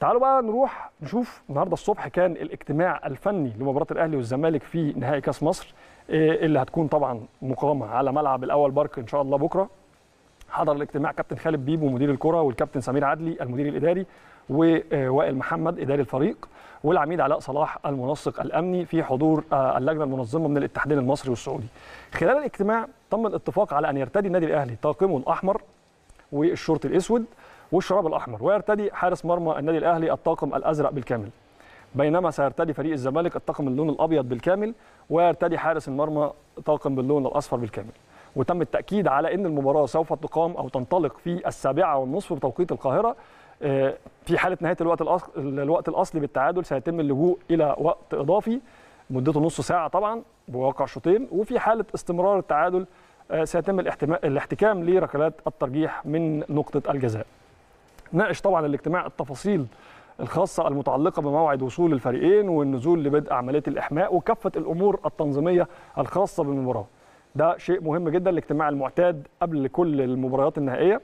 تعالوا بقى نروح نشوف النهارده الصبح كان الاجتماع الفني لمباراه الاهلي والزمالك في نهائي كاس مصر إيه اللي هتكون طبعا مقامه على ملعب الاول بارك ان شاء الله بكره حضر الاجتماع كابتن خالد بيبو مدير الكره والكابتن سمير عدلي المدير الاداري ووائل محمد اداري الفريق والعميد علاء صلاح المنسق الامني في حضور آه، اللجنه المنظمه من الاتحادين المصري والسعودي. خلال الاجتماع تم الاتفاق على ان يرتدي النادي الاهلي طاقمه الاحمر والشورت الاسود والشراب الاحمر ويرتدي حارس مرمى النادي الاهلي الطاقم الازرق بالكامل بينما سيرتدي فريق الزمالك الطاقم اللون الابيض بالكامل ويرتدي حارس المرمى طاقم باللون الاصفر بالكامل وتم التاكيد على ان المباراه سوف تقام او تنطلق في السابعه والنصف بتوقيت القاهره آه، في حاله نهايه الوقت الأصل الوقت الاصلي بالتعادل سيتم اللجوء الى وقت اضافي مدته نص ساعه طبعا بواقع شوطين وفي حاله استمرار التعادل آه، سيتم الاحتكام لركلات الترجيح من نقطه الجزاء ناقش طبعا الاجتماع التفاصيل الخاصة المتعلقة بموعد وصول الفريقين والنزول لبدء عملية الإحماء وكافة الأمور التنظيمية الخاصة بالمباراة ده شيء مهم جدا الاجتماع المعتاد قبل كل المباريات النهائية